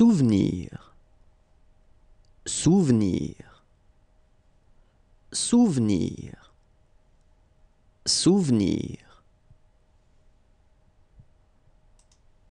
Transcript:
Souvenir. Souvenir. Souvenir. Souvenir.